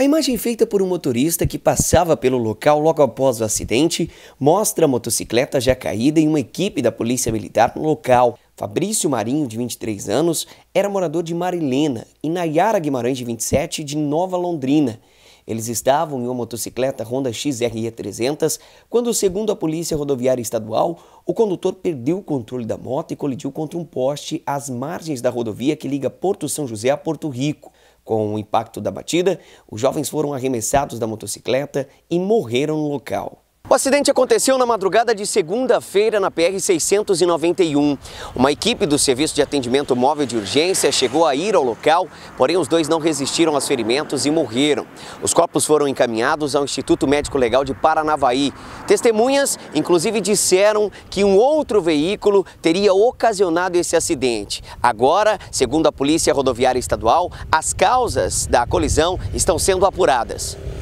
A imagem feita por um motorista que passava pelo local logo após o acidente mostra a motocicleta já caída e uma equipe da Polícia Militar no local. Fabrício Marinho, de 23 anos, era morador de Marilena e Nayara Guimarães, de 27, de Nova Londrina. Eles estavam em uma motocicleta Honda XRE 300 quando, segundo a Polícia Rodoviária Estadual, o condutor perdeu o controle da moto e colidiu contra um poste às margens da rodovia que liga Porto São José a Porto Rico. Com o impacto da batida, os jovens foram arremessados da motocicleta e morreram no local. O acidente aconteceu na madrugada de segunda-feira na PR-691. Uma equipe do Serviço de Atendimento Móvel de Urgência chegou a ir ao local, porém os dois não resistiram aos ferimentos e morreram. Os corpos foram encaminhados ao Instituto Médico Legal de Paranavaí. Testemunhas, inclusive, disseram que um outro veículo teria ocasionado esse acidente. Agora, segundo a Polícia Rodoviária Estadual, as causas da colisão estão sendo apuradas.